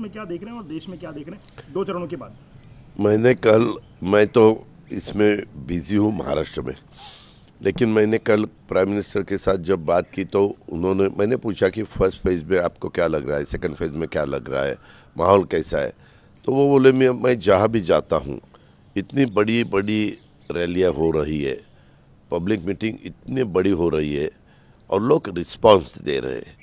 में क्या देख रहे हैं और देश में क्या देख रहे हैं दो चरणों के बाद मैंने कल मैं तो इसमें बिजी हूँ महाराष्ट्र में लेकिन मैंने कल प्राइम मिनिस्टर के साथ जब बात की तो उन्होंने मैंने पूछा कि फर्स्ट फेज में आपको क्या लग रहा है सेकंड फेज में क्या लग रहा है माहौल कैसा है तो वो बोले मैं मैं जहाँ भी जाता हूँ इतनी बड़ी बड़ी रैलियाँ हो रही है पब्लिक मीटिंग इतनी बड़ी हो रही है और लोग रिस्पॉन्स दे रहे हैं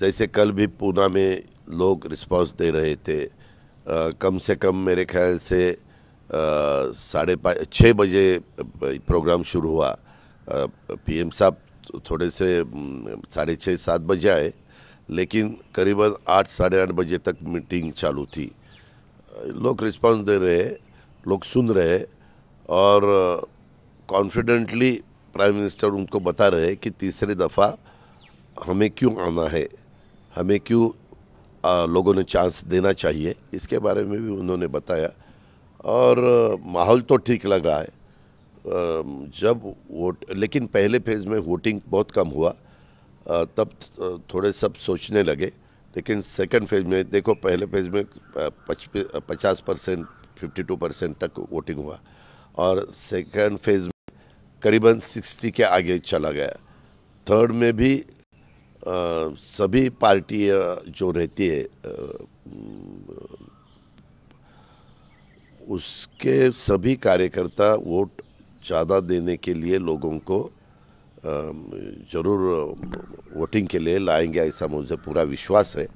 जैसे कल भी पूना में लोग रिस्पांस दे रहे थे आ, कम से कम मेरे ख्याल से साढ़े पाँच छः बजे प्रोग्राम शुरू हुआ पीएम साहब थोड़े से साढ़े छः सात बजे आए लेकिन करीबन आठ साढ़े आठ बजे तक मीटिंग चालू थी लोग रिस्पांस दे रहे लोग सुन रहे और कॉन्फिडेंटली प्राइम मिनिस्टर उनको बता रहे कि तीसरी दफ़ा हमें क्यों आना है हमें क्यों लोगों ने चांस देना चाहिए इसके बारे में भी उन्होंने बताया और माहौल तो ठीक लग रहा है जब वोट लेकिन पहले फेज़ में वोटिंग बहुत कम हुआ तब थोड़े सब सोचने लगे लेकिन सेकंड फेज में देखो पहले फेज में पचास परसेंट फिफ्टी टू परसेंट तक वोटिंग हुआ और सेकंड फेज में करीबन सिक्सटी के आगे चला गया थर्ड में भी सभी पार्टी जो रहती है उसके सभी कार्यकर्ता वोट ज़्यादा देने के लिए लोगों को ज़रूर वोटिंग के लिए लाएंगे ऐसा मुझे पूरा विश्वास है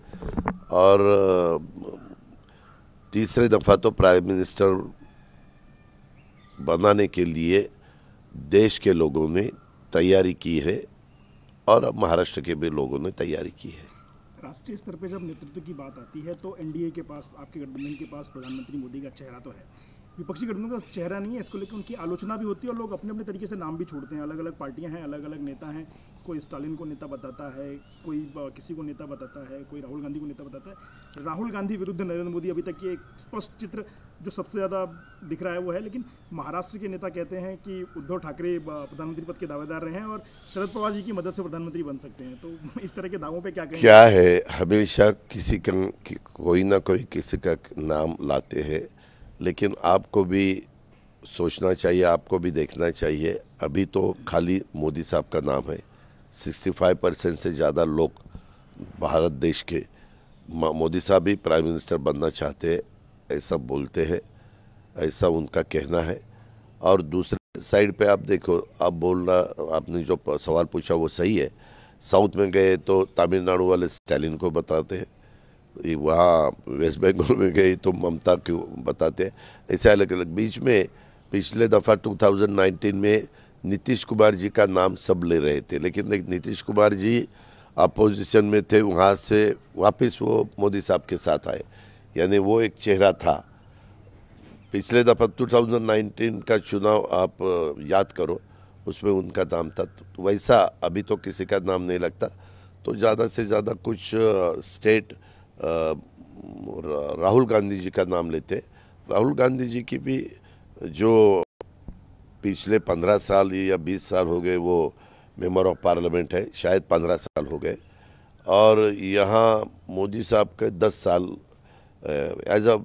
और तीसरे दफ़ा तो प्राइम मिनिस्टर बनाने के लिए देश के लोगों ने तैयारी की है और अब महाराष्ट्र के भी लोगों ने तैयारी की है राष्ट्रीय स्तर पर जब नेतृत्व की बात आती है तो एनडीए के पास आपके गठबंधन के पास प्रधानमंत्री मोदी का चेहरा तो है विपक्षी गठबंधन का चेहरा नहीं है इसको लेकर उनकी आलोचना भी होती है और लोग अपने अपने तरीके से नाम भी छोड़ते हैं अलग अलग पार्टियां हैं अलग अलग नेता हैं कोई स्टालिन को नेता बताता है कोई किसी को नेता बताता है कोई राहुल गांधी को नेता बताता है राहुल गांधी विरुद्ध नरेंद्र मोदी अभी तक ये एक स्पष्ट चित्र जो सबसे ज़्यादा दिख रहा है वो है लेकिन महाराष्ट्र के नेता कहते हैं कि उद्धव ठाकरे प्रधानमंत्री पद के दावेदार रहे हैं और शरद पवार जी की मदद से प्रधानमंत्री बन सकते हैं तो इस तरह के दावों पे क्या कहें क्या है हमेशा किसी का कि कोई ना कोई किसी का नाम लाते हैं लेकिन आपको भी सोचना चाहिए आपको भी देखना चाहिए अभी तो खाली मोदी साहब का नाम है 65 परसेंट से ज़्यादा लोग भारत देश के मोदी साहब भी प्राइम मिनिस्टर बनना चाहते हैं ऐसा बोलते हैं ऐसा उनका कहना है और दूसरे साइड पे आप देखो आप बोल रहा आपने जो सवाल पूछा वो सही है साउथ में गए तो तमिलनाडु वाले स्टैलिन को बताते हैं वहाँ वेस्ट बंगाल में गए तो ममता को बताते हैं ऐसे अलग अलग बीच में पिछले दफ़ा 2019 में नीतीश कुमार जी का नाम सब ले रहे थे लेकिन नीतीश कुमार जी अपोजिशन में थे वहाँ से वापस वो मोदी साहब के साथ आए यानी वो एक चेहरा था पिछले दफ़ा 2019 का चुनाव आप याद करो उसमें उनका नाम था तो वैसा अभी तो किसी का नाम नहीं लगता तो ज़्यादा से ज़्यादा कुछ स्टेट राहुल गांधी जी का नाम लेते राहुल गांधी जी की भी जो पिछले पंद्रह साल या बीस साल हो गए वो मेम्बर ऑफ पार्लियामेंट है शायद पंद्रह साल हो गए और यहाँ मोदी साहब के दस साल एज अ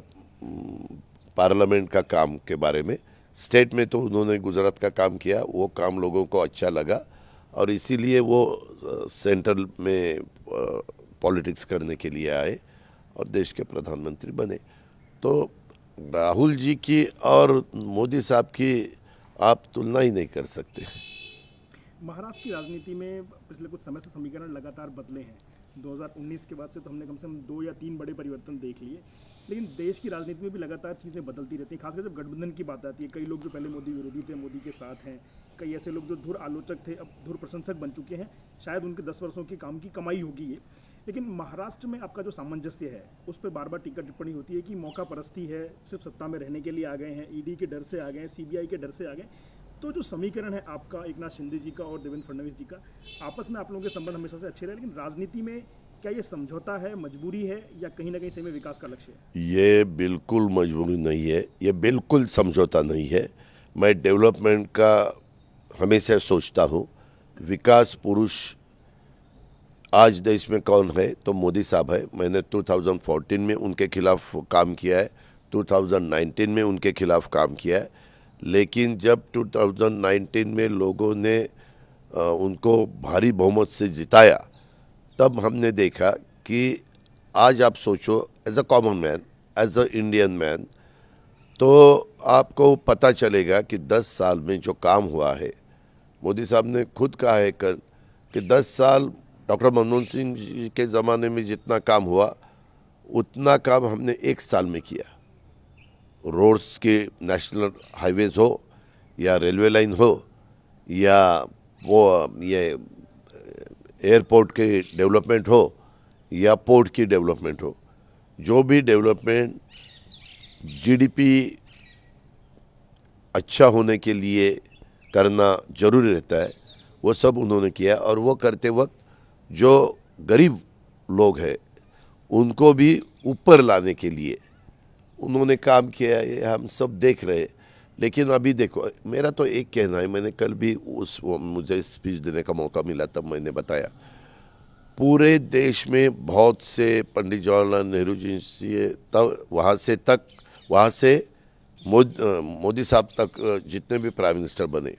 पार्लियामेंट का काम के बारे में स्टेट में तो उन्होंने गुजरात का काम किया वो काम लोगों को अच्छा लगा और इसीलिए वो सेंट्रल में पॉलिटिक्स करने के लिए आए और देश के प्रधानमंत्री बने तो राहुल जी की और मोदी साहब की आप तुलना ही नहीं कर सकते महाराष्ट्र की राजनीति में पिछले कुछ समय से समीकरण लगातार बदले हैं 2019 के बाद से तो हमने कम से कम दो या तीन बड़े परिवर्तन देख लिए लेकिन देश की राजनीति में भी लगातार चीज़ें बदलती रहती हैं खासकर जब गठबंधन की बात आती है कई लोग जो पहले मोदी विरोधी थे मोदी के साथ हैं कई ऐसे लोग जो धुर आलोचक थे अब धुर प्रशंसक बन चुके हैं शायद उनके दस वर्षों के काम की कमाई होगी ये लेकिन महाराष्ट्र में आपका जो सामंजस्य है उस पर बार बार टीका टिप्पणी होती है कि मौका परस्ती है सिर्फ सत्ता में रहने के लिए आ गए हैं ईडी e के डर से आ गए हैं सीबीआई के डर से आ गए तो जो समीकरण है आपका एक नाथ शिंदे जी का और देवेंद्र फडणवीस जी का आपस में आप लोगों के संबंध हमेशा से अच्छे रहे लेकिन राजनीति में क्या ये समझौता है मजबूरी है या कहीं ना कहीं से में विकास का लक्ष्य है ये बिल्कुल मजबूरी नहीं है ये बिल्कुल समझौता नहीं है मैं डेवलपमेंट का हमेशा सोचता हूँ विकास पुरुष आज देश में कौन है तो मोदी साहब है मैंने 2014 में उनके खिलाफ काम किया है 2019 में उनके खिलाफ काम किया है लेकिन जब 2019 में लोगों ने उनको भारी बहुमत से जिताया तब हमने देखा कि आज आप सोचो as a common man as a Indian man तो आपको पता चलेगा कि 10 साल में जो काम हुआ है मोदी साहब ने खुद कहा है कल कि 10 साल डॉक्टर मनमोहन सिंह के ज़माने में जितना काम हुआ उतना काम हमने एक साल में किया रोड्स के नेशनल हाईवेज़ हो या रेलवे लाइन हो या वो ये एयरपोर्ट के डेवलपमेंट हो या पोर्ट की डेवलपमेंट हो जो भी डेवलपमेंट जीडीपी अच्छा होने के लिए करना ज़रूरी रहता है वो सब उन्होंने किया और वो करते वक्त जो गरीब लोग हैं उनको भी ऊपर लाने के लिए उन्होंने काम किया ये हम सब देख रहे लेकिन अभी देखो मेरा तो एक कहना है मैंने कल भी उस मुझे स्पीच देने का मौका मिला तब मैंने बताया पूरे देश में बहुत से पंडित जवाहरलाल नेहरू जी से तब वहाँ से तक वहाँ से मोदी साहब तक जितने भी प्राइम मिनिस्टर बने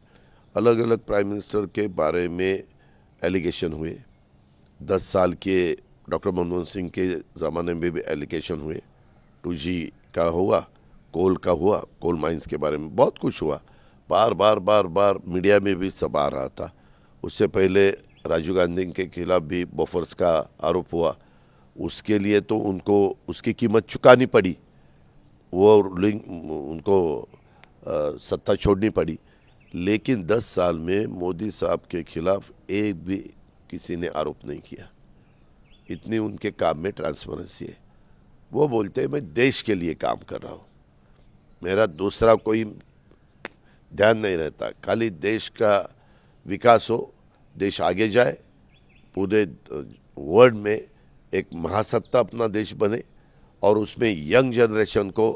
अलग अलग प्राइम मिनिस्टर के बारे में एलिगेशन हुए दस साल के डॉक्टर मनमोहन सिंह के ज़माने में भी एलिगेशन हुए टू जी का हुआ कोल का हुआ कोल माइंस के बारे में बहुत कुछ हुआ बार बार बार बार मीडिया में भी सब आ रहा था उससे पहले राजीव गांधी के खिलाफ भी बफर्स का आरोप हुआ उसके लिए तो उनको उसकी कीमत चुकानी पड़ी वो रूलिंग उनको सत्ता छोड़नी पड़ी लेकिन 10 साल में मोदी साहब के खिलाफ एक भी किसी ने आरोप नहीं किया इतनी उनके काम में ट्रांसपेरेंसी है वो बोलते हैं मैं देश के लिए काम कर रहा हूँ मेरा दूसरा कोई ध्यान नहीं रहता खाली देश का विकास हो देश आगे जाए पूरे वर्ल्ड में एक महासत्ता अपना देश बने और उसमें यंग जनरेशन को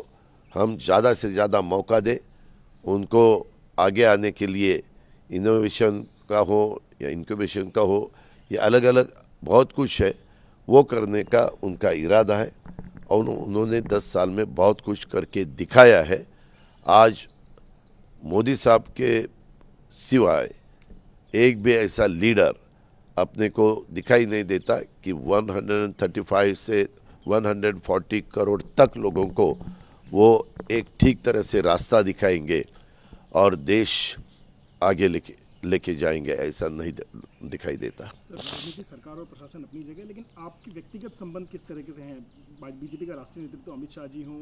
हम ज़्यादा से ज़्यादा मौका दें उनको आगे आने के लिए इनोवेशन का हो या इंक्यूबेशन का हो ये अलग अलग बहुत कुछ है वो करने का उनका इरादा है और उन्होंने 10 साल में बहुत कुछ करके दिखाया है आज मोदी साहब के सिवाय एक भी ऐसा लीडर अपने को दिखाई नहीं देता कि 135 से 140 करोड़ तक लोगों को वो एक ठीक तरह से रास्ता दिखाएंगे और देश आगे लिखे लेके जाएंगे ऐसा नहीं दिखाई देता सरकार और प्रशासन अपनी जगह लेकिन आपके व्यक्तिगत संबंध किस तरीके से हैं बीजेपी का राष्ट्रीय नेतृत्व तो अमित शाह जी हों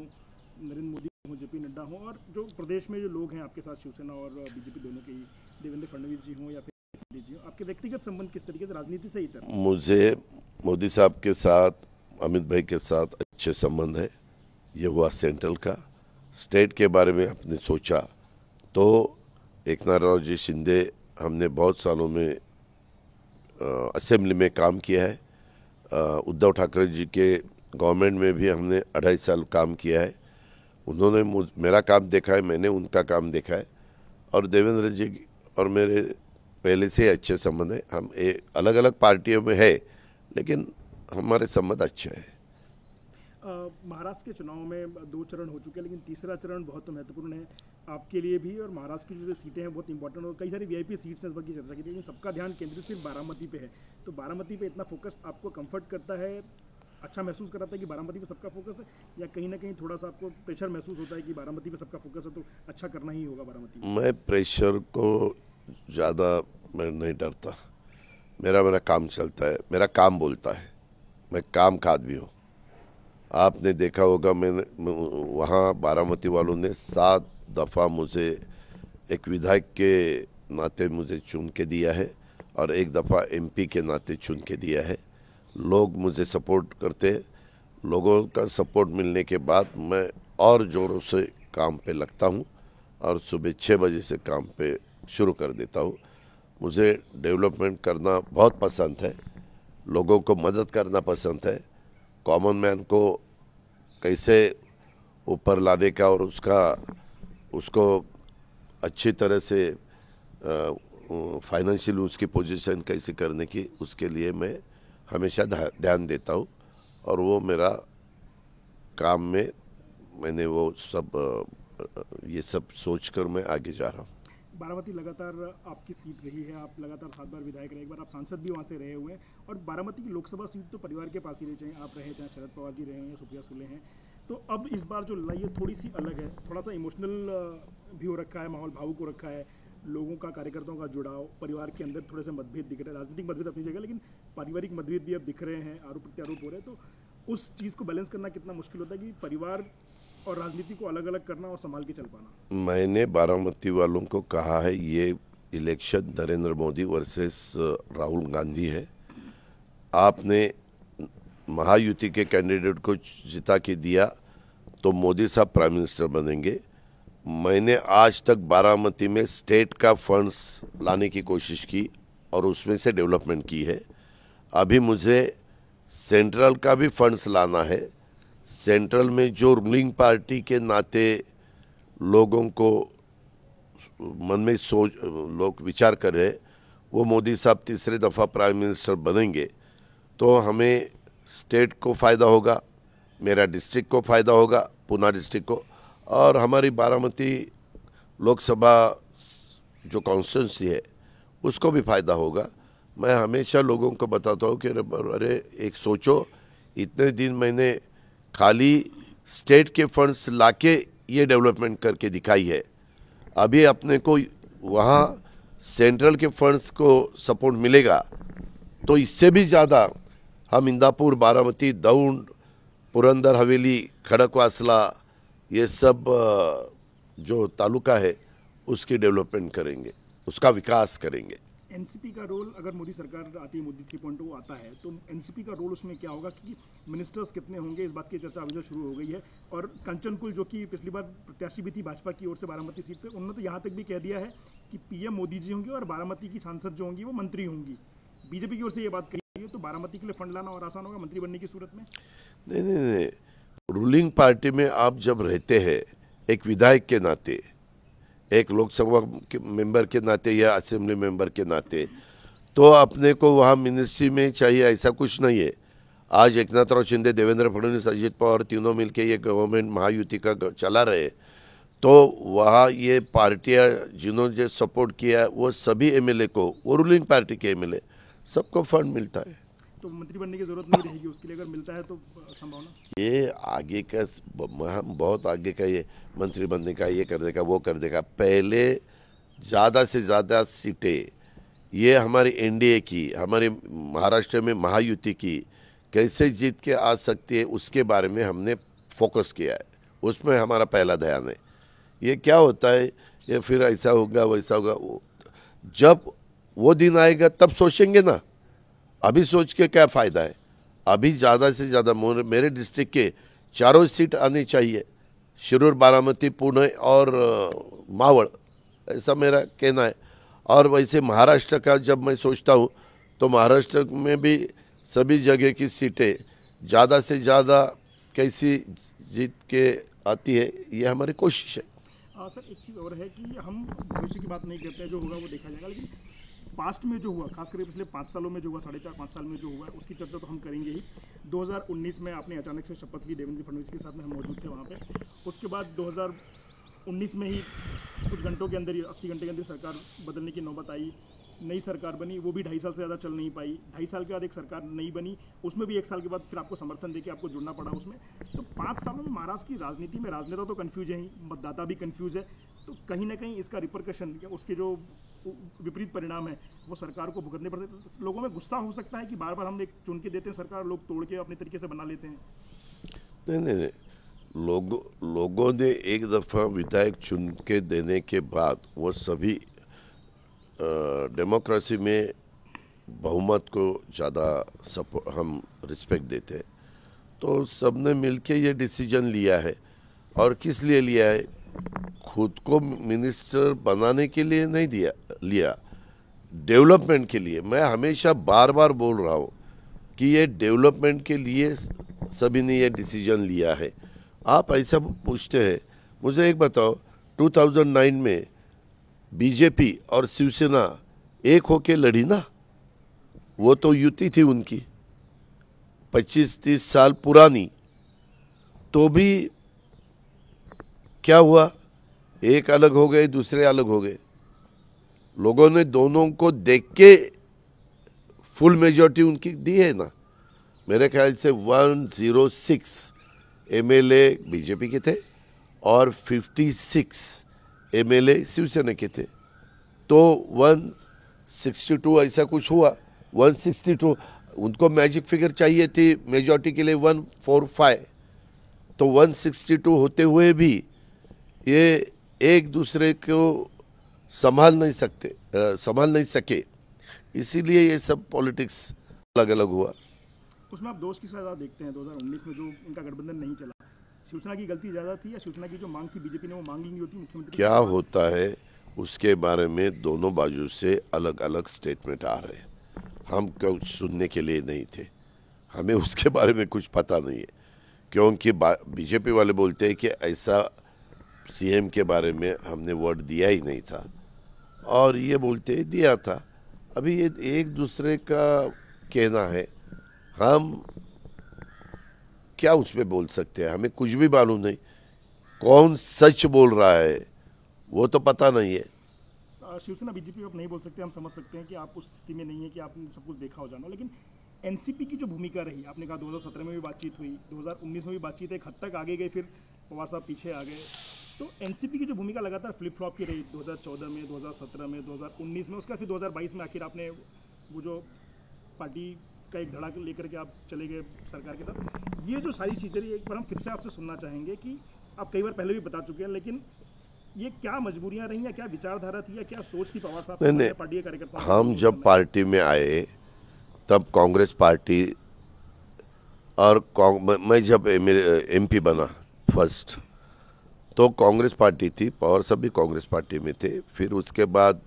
नरेंद्र मोदी हों जेपी नड्डा हों और जो प्रदेश में जो लोग हैं आपके साथ शिवसेना और बीजेपी दोनों के देवेंद्र फडणवीस जी हों या फिर जी हों आपके व्यक्तिगत संबंध किस तरीके से राजनीति से ही मुझे मोदी साहब के साथ अमित भाई के साथ अच्छे संबंध है ये हुआ सेंट्रल का स्टेट के बारे में आपने सोचा तो एक राव जी शिंदे हमने बहुत सालों में असेंबली में काम किया है उद्धव ठाकरे जी के गवर्नमेंट में भी हमने अढ़ाई साल काम किया है उन्होंने मेरा काम देखा है मैंने उनका काम देखा है और देवेंद्र जी और मेरे पहले से अच्छे संबंध हैं हम एक अलग अलग पार्टियों में है लेकिन हमारे संबंध अच्छे हैं महाराष्ट्र के चुनाव में दो चरण हो चुके हैं लेकिन तीसरा चरण बहुत महत्वपूर्ण है आपके लिए भी और महाराष्ट्र की जो सीटें हैं बहुत इंपॉर्टेंट और कई सारी वीआईपी सीट्स हैं इस बार की चर्चा की लेकिन सबका ध्यान केंद्रित सिर्फ बारामती पे है तो बारामती पे इतना फोकस आपको कंफर्ट करता है अच्छा महसूस कराता है कि बारामती पे सबका फोकस है या कहीं ना कहीं थोड़ा सा आपको प्रेशर महसूस होता है कि बारामती पे सबका फोकस है तो अच्छा करना ही होगा बारामती मैं प्रेशर को ज़्यादा मैं नहीं डरता मेरा मेरा काम चलता है मेरा काम बोलता है मैं काम का आदमी हूँ आपने देखा होगा मैंने वहाँ बारामती वालों ने सात दफ़ा मुझे एक विधायक के नाते मुझे चुन के दिया है और एक दफ़ा एमपी के नाते चुन के दिया है लोग मुझे सपोर्ट करते लोगों का सपोर्ट मिलने के बाद मैं और ज़ोरों से काम पे लगता हूँ और सुबह छः बजे से काम पे शुरू कर देता हूँ मुझे डेवलपमेंट करना बहुत पसंद है लोगों को मदद करना पसंद है कॉमन मैन को कैसे ऊपर लाने का और उसका उसको अच्छी तरह से फाइनेंशियल उसकी पोजीशन कैसे करने की उसके लिए मैं हमेशा ध्यान देता हूँ और वो मेरा काम में मैंने वो सब ये सब सोचकर मैं आगे जा रहा हूँ बारामती लगातार आपकी सीट रही है आप लगातार सात बार विधायक रहे एक बार आप सांसद भी वहाँ से रहे हुए हैं और बारामती की लोकसभा सीट तो परिवार के पास ही रहे चाहे आप रहे चाहे शरद पवार जी रहे हैं या सुप्रिया सुले हैं तो अब इस बार जो लड़ाई है थोड़ी सी अलग है थोड़ा सा इमोशनल भी हो रखा है माहौल भावुक हो रखा है लोगों का कार्यकर्ताओं का जुड़ाव परिवार के अंदर थोड़े से मतभेद दिख रहे हैं राजनीतिक मतभेद अपनी जगह लेकिन पारिवारिक मतभेद भी अब दिख रहे हैं आरोप प्रत्यारोप हो रहे हैं तो उस चीज़ को बैलेंस करना कितना मुश्किल होता है कि परिवार और राजनीति को अलग अलग करना और संभाल के चल पाना मैंने बारामती वालों को कहा है ये इलेक्शन नरेंद्र मोदी वर्सेस राहुल गांधी है आपने महायुति के कैंडिडेट को जिता के दिया तो मोदी साहब प्राइम मिनिस्टर बनेंगे मैंने आज तक बारामती में स्टेट का फंड्स लाने की कोशिश की और उसमें से डेवलपमेंट की है अभी मुझे सेंट्रल का भी फंड्स लाना है सेंट्रल में जो रूलिंग पार्टी के नाते लोगों को मन में सोच लोग विचार कर रहे वो मोदी साहब तीसरे दफ़ा प्राइम मिनिस्टर बनेंगे तो हमें स्टेट को फ़ायदा होगा मेरा डिस्ट्रिक्ट को फ़ायदा होगा पूना डिस्ट्रिक्ट को और हमारी बारामती लोकसभा जो कॉन्स्टिटेंसी है उसको भी फ़ायदा होगा मैं हमेशा लोगों को बताता हूँ कि अरे एक सोचो इतने दिन मैंने खाली स्टेट के फंड्स लाके ये डेवलपमेंट करके दिखाई है अभी अपने को वहाँ सेंट्रल के फंड्स को सपोर्ट मिलेगा तो इससे भी ज़्यादा हम इंदापुर बारामती दौंड पुरंदर हवेली खड़कवासला ये सब जो तालुका है उसकी डेवलपमेंट करेंगे उसका विकास करेंगे एनसीपी का रोल अगर मोदी सरकार आती है मोदी थ्री पॉइंट आता है तो एनसीपी का रोल उसमें क्या होगा कि मिनिस्टर्स कितने होंगे इस बात की चर्चा अभी शुरू हो गई है और कंचनकुल जो कि पिछली बार प्रत्याशी भी थी भाजपा की ओर से बारामती सीट पर उन्होंने तो यहाँ तक भी कह दिया है कि पीएम मोदी जी होंगे और बारामती की सांसद जो होंगी वो मंत्री होंगी बीजेपी की ओर से ये बात कही है तो बारामती के लिए फंड लाना और आसान होगा मंत्री बनने की सूरत में नहीं नहीं नहीं रूलिंग पार्टी में आप जब रहते हैं एक विधायक के नाते एक लोकसभा मेंबर के नाते या असेंबली मेंबर के नाते तो अपने को वहाँ मिनिस्ट्री में चाहिए ऐसा कुछ नहीं है आज एक राव शिंदे देवेंद्र फडणवीस अजित पवार तीनों मिल ये गवर्नमेंट महायुति का चला रहे तो वहाँ ये पार्टियाँ जिन्होंने जो सपोर्ट किया वो सभी एमएलए को वो रूलिंग पार्टी के एमएलए सबको फंड मिलता है तो मंत्री बनने की जरूरत नहीं रहेगी उसके लिए अगर मिलता है तो संभावना ये आगे का हम बहुत आगे का ये मंत्री बनने का ये कर देगा वो कर देगा पहले ज़्यादा से ज़्यादा सीटें ये हमारे एनडीए की हमारे महाराष्ट्र में महायुति की कैसे जीत के आ सकती है उसके बारे में हमने फोकस किया है उसमें हमारा पहला ध्यान है ये क्या होता है ये फिर ऐसा होगा वैसा होगा जब वो दिन आएगा तब सोचेंगे ना अभी सोच के क्या फ़ायदा है अभी ज़्यादा से ज़्यादा मेरे डिस्ट्रिक्ट के चारों सीट आनी चाहिए शिरूर बारामती पुणे और मावड़ ऐसा मेरा कहना है और वैसे महाराष्ट्र का जब मैं सोचता हूँ तो महाराष्ट्र में भी सभी जगह की सीटें ज़्यादा से ज़्यादा कैसी जीत के आती है ये हमारी कोशिश है आ, हाँ सर एक चीज़ और है कि हम भविष्य की बात नहीं करते जो होगा वो देखा जाएगा लेकिन पास्ट में जो हुआ खासकर पिछले पाँच सालों में जो हुआ साढ़े चार पाँच साल में जो हुआ उसकी चर्चा तो हम करेंगे ही 2019 में आपने अचानक से शपथ ली देवेंद्र फडणवीस के साथ में हम मौजूद थे वहाँ पे उसके बाद 2019 में ही कुछ घंटों के अंदर ही अस्सी घंटे के अंदर सरकार बदलने की नौबत आई नई सरकार बनी वो भी ढाई साल से ज़्यादा चल नहीं पाई ढाई साल के बाद एक सरकार नई बनी उसमें भी एक साल के बाद फिर आपको समर्थन देके आपको जुड़ना पड़ा उसमें तो पाँच सालों में महाराष्ट्र की राजनीति में राजनेता तो कन्फ्यूज है ही मतदाता भी कन्फ्यूज है तो कहीं ना कहीं इसका रिप्रकशन या उसके जो विपरीत परिणाम है वो सरकार को भुगतने पड़ते तो लोगों में गुस्सा हो सकता है कि बार बार हम एक चुन के देते हैं सरकार लोग तोड़ के अपने तरीके से बना लेते हैं नहीं नहीं नहीं लोगों लोगों ने एक दफ़ा विधायक चुन के देने के बाद वो सभी डेमोक्रेसी में बहुमत को ज़्यादा सपोर्ट हम रिस्पेक्ट देते हैं तो सबने मिल ये डिसीजन लिया है और किस लिए लिया है खुद को मिनिस्टर बनाने के लिए नहीं दिया लिया डेवलपमेंट के लिए मैं हमेशा बार बार बोल रहा हूँ कि ये डेवलपमेंट के लिए सभी ने ये डिसीजन लिया है आप ऐसा पूछते हैं मुझे एक बताओ 2009 में बीजेपी और शिवसेना एक होके लड़ी ना वो तो युति थी उनकी 25-30 साल पुरानी तो भी क्या हुआ एक अलग हो गए दूसरे अलग हो गए लोगों ने दोनों को देख के फुल मेजोरिटी उनकी दी है ना मेरे ख्याल से 106 एमएलए बीजेपी के थे और 56 एमएलए शिवसेना के थे तो 162 ऐसा कुछ हुआ 162 उनको मैजिक फिगर चाहिए थी मेजोरिटी के लिए 145 तो 162 होते हुए भी ये एक दूसरे को संभाल नहीं सकते संभाल नहीं सके इसीलिए ये सब पॉलिटिक्स अलग अलग हुआ उसमें आप दोष की सजा देखते हैं 2019 में जो इनका गठबंधन नहीं चला शिवसेना की गलती ज़्यादा थी या शिवसेना की जो मांग थी बीजेपी ने वो मांग नहीं होती मुख्यमंत्री क्या होता है उसके बारे में दोनों बाजू से अलग अलग स्टेटमेंट आ रहे हैं हम कुछ सुनने के लिए नहीं थे हमें उसके बारे में कुछ पता नहीं है क्योंकि बीजेपी वाले बोलते हैं कि ऐसा सीएम के बारे में हमने वोट दिया ही नहीं था और ये बोलते दिया था अभी ये एक दूसरे का कहना है हम क्या उसमें बोल सकते हैं हमें कुछ भी मालूम नहीं कौन सच बोल रहा है वो तो पता नहीं है शिवसेना बीजेपी आप नहीं बोल सकते हम समझ सकते हैं कि आप उस स्थिति में नहीं है कि आपने सब कुछ देखा हो जाना लेकिन एनसीपी की जो भूमिका रही आपने कहा 2017 में भी बातचीत हुई 2019 में भी बातचीत एक हद तक आगे गई फिर पवार साहब पीछे आ गए तो एनसीपी की जो भूमिका लगातार फ्लिप फ्लॉप की रही 2014 में 2017 में 2019 में उसका फिर 2022 में आखिर आपने वो जो पार्टी का एक धड़ा लेकर के आप चले गए सरकार के तरफ ये जो सारी चीज़ें एक बार हम फिर से आपसे सुनना चाहेंगे कि आप कई बार पहले भी बता चुके हैं लेकिन ये क्या मजबूरियां रही या क्या विचारधारा थी या क्या सोच थी पवार साहब पार्टी कार्यकर्ता हम जब पार्टी में आए तब कांग्रेस पार्टी और मैं जब एमपी बना फर्स्ट तो कांग्रेस पार्टी थी पावर सब भी कांग्रेस पार्टी में थे फिर उसके बाद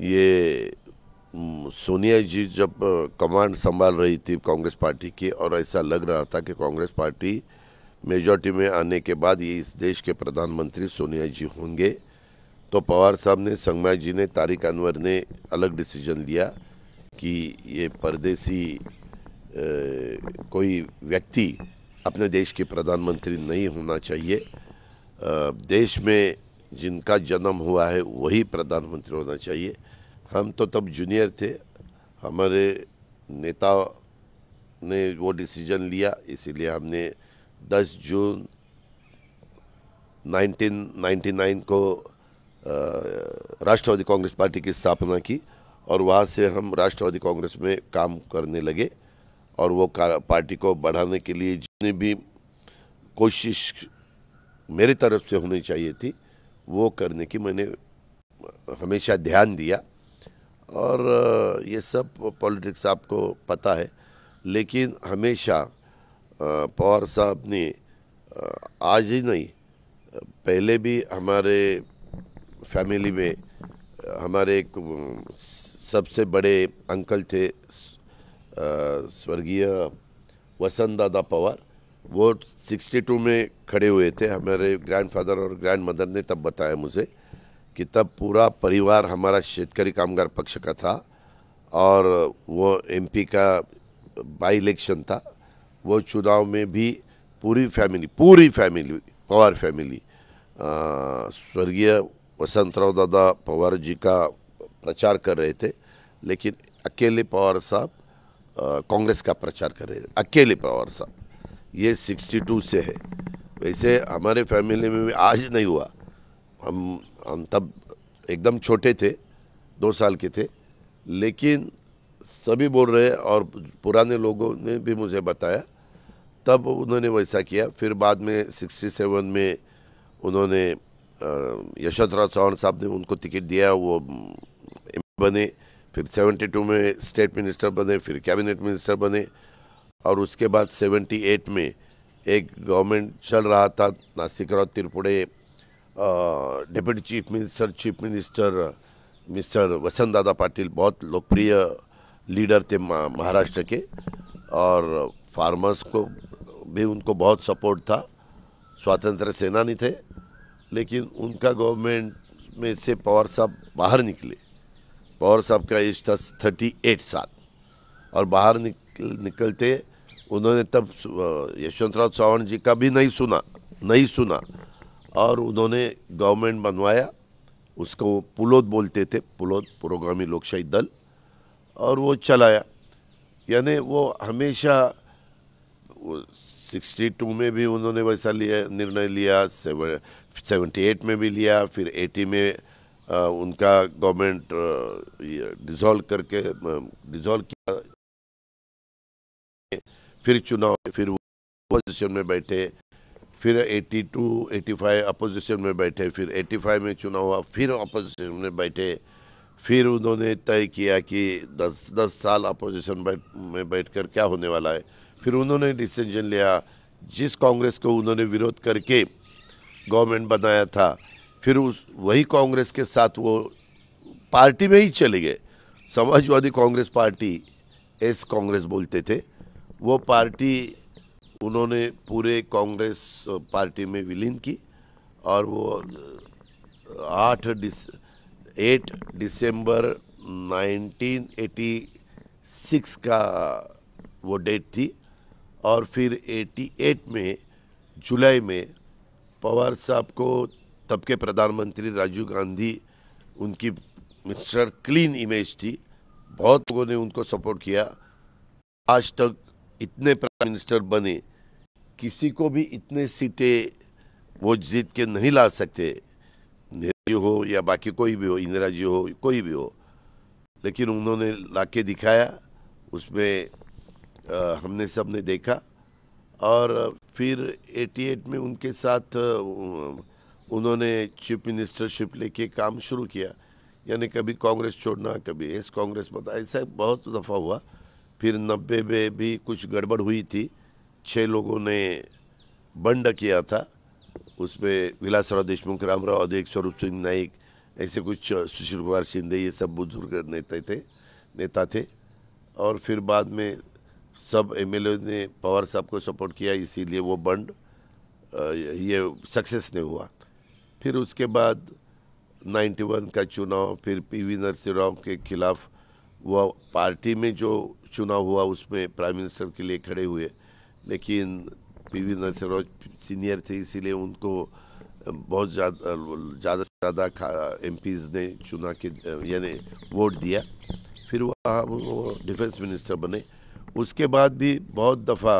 ये सोनिया जी जब कमांड संभाल रही थी कांग्रेस पार्टी की और ऐसा लग रहा था कि कांग्रेस पार्टी मेजॉरिटी में आने के बाद ये इस देश के प्रधानमंत्री सोनिया जी होंगे तो पवार साहब ने संगमा जी ने तारिक अनवर ने अलग डिसीजन लिया कि ये परदेसी कोई व्यक्ति अपने देश के प्रधानमंत्री नहीं होना चाहिए देश में जिनका जन्म हुआ है वही प्रधानमंत्री होना चाहिए हम तो तब जूनियर थे हमारे नेता ने वो डिसीजन लिया इसीलिए हमने 10 जून 1999 को राष्ट्रवादी कांग्रेस पार्टी की स्थापना की और वहाँ से हम राष्ट्रवादी कांग्रेस में काम करने लगे और वो पार्टी को बढ़ाने के लिए जितनी भी कोशिश मेरी तरफ से होनी चाहिए थी वो करने की मैंने हमेशा ध्यान दिया और ये सब पॉलिटिक्स आपको पता है लेकिन हमेशा पवार साहब ने आज ही नहीं पहले भी हमारे फैमिली में हमारे एक सबसे बड़े अंकल थे स्वर्गीय वसंत दादा पवार वो 62 में खड़े हुए थे हमारे ग्रैंडफादर और ग्रैंड मदर ने तब बताया मुझे कि तब पूरा परिवार हमारा शेतकारी कामगार पक्ष का था और वो एमपी का बाई इलेक्शन था वो चुनाव में भी पूरी फैमिली पूरी फैमिली पवार फैमिली स्वर्गीय वसंतराव दादा पवार जी का प्रचार कर रहे थे लेकिन अकेले पवार साहब कांग्रेस का प्रचार कर रहे थे अकेले पवार साहब ये 62 से है वैसे हमारे फैमिली में भी आज नहीं हुआ हम हम तब एकदम छोटे थे दो साल के थे लेकिन सभी बोल रहे और पुराने लोगों ने भी मुझे बताया तब उन्होंने वैसा किया फिर बाद में 67 में उन्होंने यशोधराव चौहान साहब ने उनको टिकट दिया वो बने फिर 72 में स्टेट मिनिस्टर बने फिर कैबिनेट मिनिस्टर बने और उसके बाद 78 में एक गवर्नमेंट चल रहा था Nasikrao Tirpude deputy chief minister chief minister mister Vasant Dada Patil बहुत लोकप्रिय लीडर थे महाराष्ट्र के और फार्मर्स को भी उनको बहुत सपोर्ट था स्वतंत्र सेनानी थे लेकिन उनका गवर्नमेंट में से पवार साहब बाहर निकले पवार साहब का एज था थर्टी एट साल और बाहर निकल निकलते उन्होंने तब यशवंतराव चौहान जी का भी नहीं सुना नहीं सुना और उन्होंने गवर्नमेंट बनवाया उसको पुलोद बोलते थे पुलोद पुरोगामी लोकशाही दल और वो चलाया यानी वो हमेशा सिक्सटी टू में भी उन्होंने वैसा लिया निर्णय लिया सेवेंटी एट में भी लिया फिर एटी में आ, उनका गवर्नमेंट डिज़ोल्व करके डिज़ोल्व किया फिर चुनाव फिर वो अपोजिशन में बैठे फिर 82, 85 अपोजिशन में बैठे फिर 85 में चुनाव हुआ फिर अपोजिशन में बैठे फिर उन्होंने तय किया कि 10 10 साल अपोजिशन बैठ में बैठकर क्या होने वाला है फिर उन्होंने डिसीजन लिया जिस कांग्रेस को उन्होंने विरोध करके गवर्नमेंट बनाया था फिर उस वही कांग्रेस के साथ वो पार्टी में ही चले गए समाजवादी कांग्रेस पार्टी एस कांग्रेस बोलते थे वो पार्टी उन्होंने पूरे कांग्रेस पार्टी में विलीन की और वो आठ डिस एट दिसंबर 1986 का वो डेट थी और फिर 88 में जुलाई में पवार साहब को तब के प्रधानमंत्री राजीव गांधी उनकी मिस्टर क्लीन इमेज थी बहुत लोगों ने उनको सपोर्ट किया आज तक इतने प्राइम मिनिस्टर बने किसी को भी इतने सीटें वो जीत के नहीं ला सकते नेहरू जी हो या बाकी कोई भी हो इंदिरा जी हो कोई भी हो लेकिन उन्होंने ला के दिखाया उसमें आ, हमने सब ने देखा और फिर 88 में उनके साथ उन्होंने चीफ मिनिस्टरशिप लेके काम शुरू किया यानी कभी कांग्रेस छोड़ना कभी एस कांग्रेस बता ऐसा बहुत दफ़ा हुआ फिर नब्बे में भी कुछ गड़बड़ हुई थी छः लोगों ने बंड किया था उसमें विलासराव देशमुख रामराव अधिक स्वरूप सिंह नाइक ऐसे कुछ सुशील कुमार शिंदे ये सब बुजुर्ग नेता थे नेता थे और फिर बाद में सब एम ने पवार साहब को सपोर्ट किया इसीलिए वो बंड ये सक्सेस नहीं हुआ फिर उसके बाद 91 का चुनाव फिर पीवी नरसिंह राव के खिलाफ वह पार्टी में जो चुनाव हुआ उसमें प्राइम मिनिस्टर के लिए खड़े हुए लेकिन पी वी राव सीनियर थे इसीलिए उनको बहुत ज़्यादा ज़्यादा से ज़्यादा एम ने चुना के यानी वोट दिया फिर वहाँ वो डिफेंस मिनिस्टर बने उसके बाद भी बहुत दफ़ा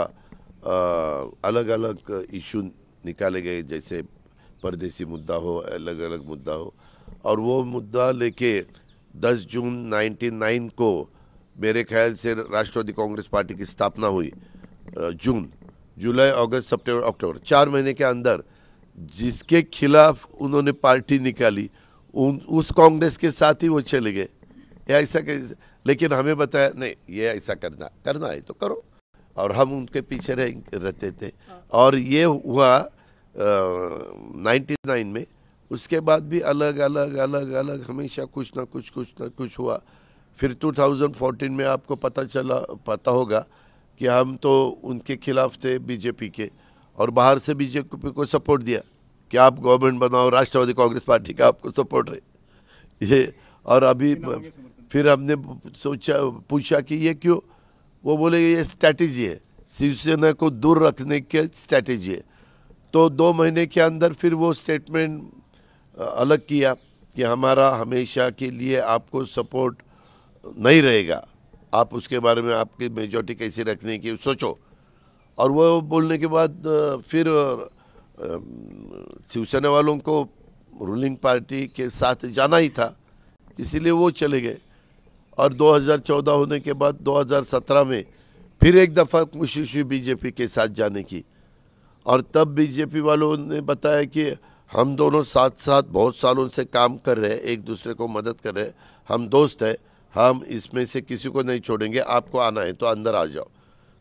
अलग अलग इशू निकाले गए जैसे परदेसी मुद्दा हो अलग अलग मुद्दा हो और वो मुद्दा लेके 10 जून 99 को मेरे ख्याल से राष्ट्रवादी कांग्रेस पार्टी की स्थापना हुई जून जुलाई अगस्त सितंबर अक्टूबर चार महीने के अंदर जिसके खिलाफ उन्होंने पार्टी निकाली उन उस कांग्रेस के साथ ही वो चले गए या ऐसा कैसे लेकिन हमें बताया नहीं ये ऐसा करना करना है तो करो और हम उनके पीछे रह रहते थे हाँ। और ये हुआ नाइन्टी नाइन में उसके बाद भी अलग अलग अलग अलग हमेशा कुछ ना कुछ कुछ ना कुछ हुआ फिर 2014 में आपको पता चला पता होगा कि हम तो उनके खिलाफ थे बीजेपी के और बाहर से बीजेपी को सपोर्ट दिया कि आप गवर्नमेंट बनाओ राष्ट्रवादी कांग्रेस पार्टी का आपको सपोर्ट है ये और अभी फिर हमने सोचा पूछा कि ये क्यों वो बोले ये स्ट्रैटेजी है शिवसेना को दूर रखने के स्ट्रैटेजी है तो दो महीने के अंदर फिर वो स्टेटमेंट अलग किया कि हमारा हमेशा के लिए आपको सपोर्ट नहीं रहेगा आप उसके बारे में आपकी मेजोरिटी कैसे रखने की सोचो और वो बोलने के बाद फिर शिवसेना वालों को रूलिंग पार्टी के साथ जाना ही था इसीलिए वो चले गए और 2014 होने के बाद 2017 में फिर एक दफ़ा कोशिश हुई बीजेपी के साथ जाने की और तब बीजेपी वालों ने बताया कि हम दोनों साथ साथ बहुत सालों से काम कर रहे हैं एक दूसरे को मदद कर रहे हैं हम दोस्त हैं हम इसमें से किसी को नहीं छोड़ेंगे आपको आना है तो अंदर आ जाओ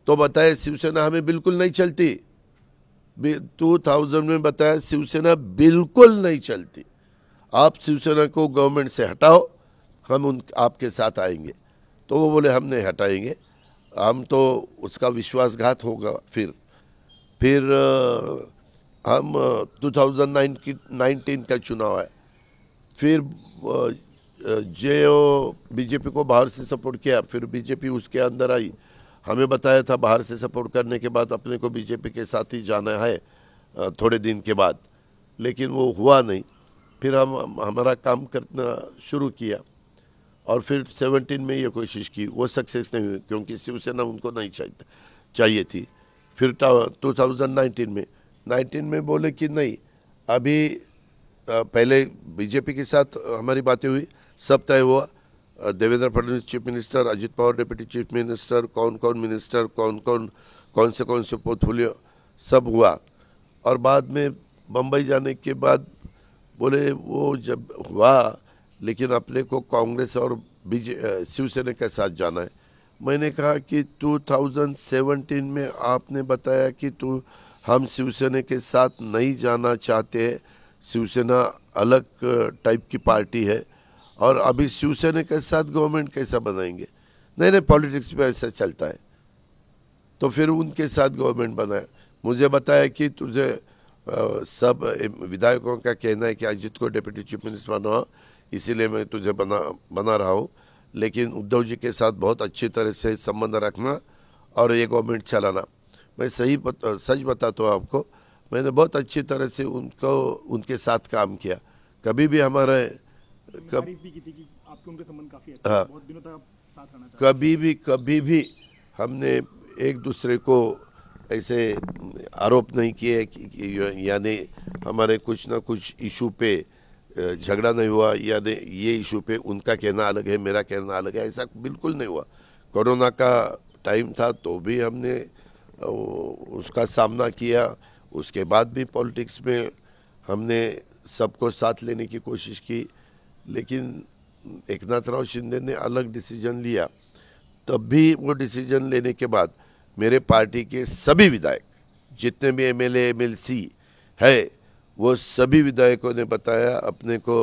तो बताया शिवसेना हमें बिल्कुल नहीं चलती टू थाउजेंड में बताया शिवसेना बिल्कुल नहीं चलती आप शिवसेना को गवर्नमेंट से हटाओ हम उन आपके साथ आएंगे तो वो बोले हम नहीं हटाएंगे हम तो उसका विश्वासघात होगा फिर फिर हम 2019 का चुनाव है फिर जे बीजेपी को बाहर से सपोर्ट किया फिर बीजेपी उसके अंदर आई हमें बताया था बाहर से सपोर्ट करने के बाद अपने को बीजेपी के साथ ही जाना है थोड़े दिन के बाद लेकिन वो हुआ नहीं फिर हम हमारा काम करना शुरू किया और फिर 17 में ये कोशिश की वो सक्सेस नहीं हुई क्योंकि शिवसेना उनको नहीं चाहिए चाहिए थी फिर 2019 में 19 में बोले कि नहीं अभी पहले बीजेपी के साथ हमारी बातें हुई सब तय हुआ Devendra Fadnavis chief minister Ajit Pawar deputy chief minister कौन कौन मिनिस्टर कौन कौन कौन से कौन से पोर्टफोलियो सब हुआ और बाद में बम्बई जाने के बाद बोले वो जब हुआ लेकिन अपने को कांग्रेस और बीजे शिवसेना के साथ जाना है मैंने कहा कि 2017 में आपने बताया कि तू तो हम शिवसेना के साथ नहीं जाना चाहते शिवसेना अलग टाइप की पार्टी है और अभी शिवसेना के साथ गवर्नमेंट कैसा बनाएंगे नहीं नहीं पॉलिटिक्स में ऐसा चलता है तो फिर उनके साथ गवर्नमेंट बनाया मुझे बताया कि तुझे आ, सब विधायकों का कहना है कि अजीत को डिप्टी चीफ मिनिस्टर बनाओ इसीलिए मैं तुझे बना बना रहा हूँ लेकिन उद्धव जी के साथ बहुत अच्छी तरह से संबंध रखना और ये गवर्नमेंट चलाना मैं सही बत, सच बताता हूँ आपको मैंने बहुत अच्छी तरह से उनको उनके साथ काम किया कभी भी हमारे कब हाँ, कभी भी कभी भी हमने एक दूसरे को ऐसे आरोप नहीं किए कि यानी हमारे कुछ ना कुछ इशू पे झगड़ा नहीं हुआ यानी ये इशू पे उनका कहना अलग है मेरा कहना अलग है ऐसा बिल्कुल नहीं हुआ कोरोना का टाइम था तो भी हमने उसका सामना किया उसके बाद भी पॉलिटिक्स में हमने सबको साथ लेने की कोशिश की लेकिन एक नाथ राव शिंदे ने अलग डिसीजन लिया तब भी वो डिसीजन लेने के बाद मेरे पार्टी के सभी विधायक जितने भी M L M L C है वो सभी विधायकों ने बताया अपने को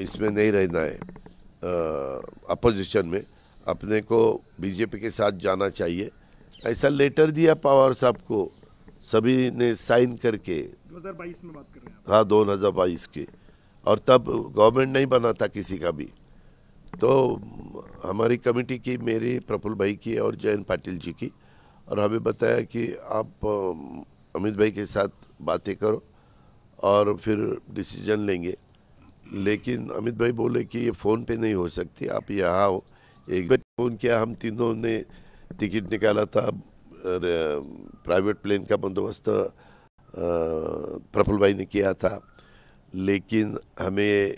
इसमें नहीं रहना है अपोजिशन में अपने को बीजेपी के साथ जाना चाहिए ऐसा लेटर दिया पावर साहब को सभी ने साइन करके 2022 में बात कर रहे हैं हाँ 2022 के और तब गवर्नमेंट नहीं बना था किसी का भी तो हमारी कमेटी की मेरी प्रफुल्ल भाई की और जयंत पाटिल जी की और हमें बताया कि आप अमित भाई के साथ बातें करो और फिर डिसीजन लेंगे लेकिन अमित भाई बोले कि ये फ़ोन पे नहीं हो सकती आप यहाँ हो एक बार फ़ोन किया हम तीनों ने टिकट निकाला था प्राइवेट प्लेन का बंदोबस्त प्रफुल्ल भाई ने किया था लेकिन हमें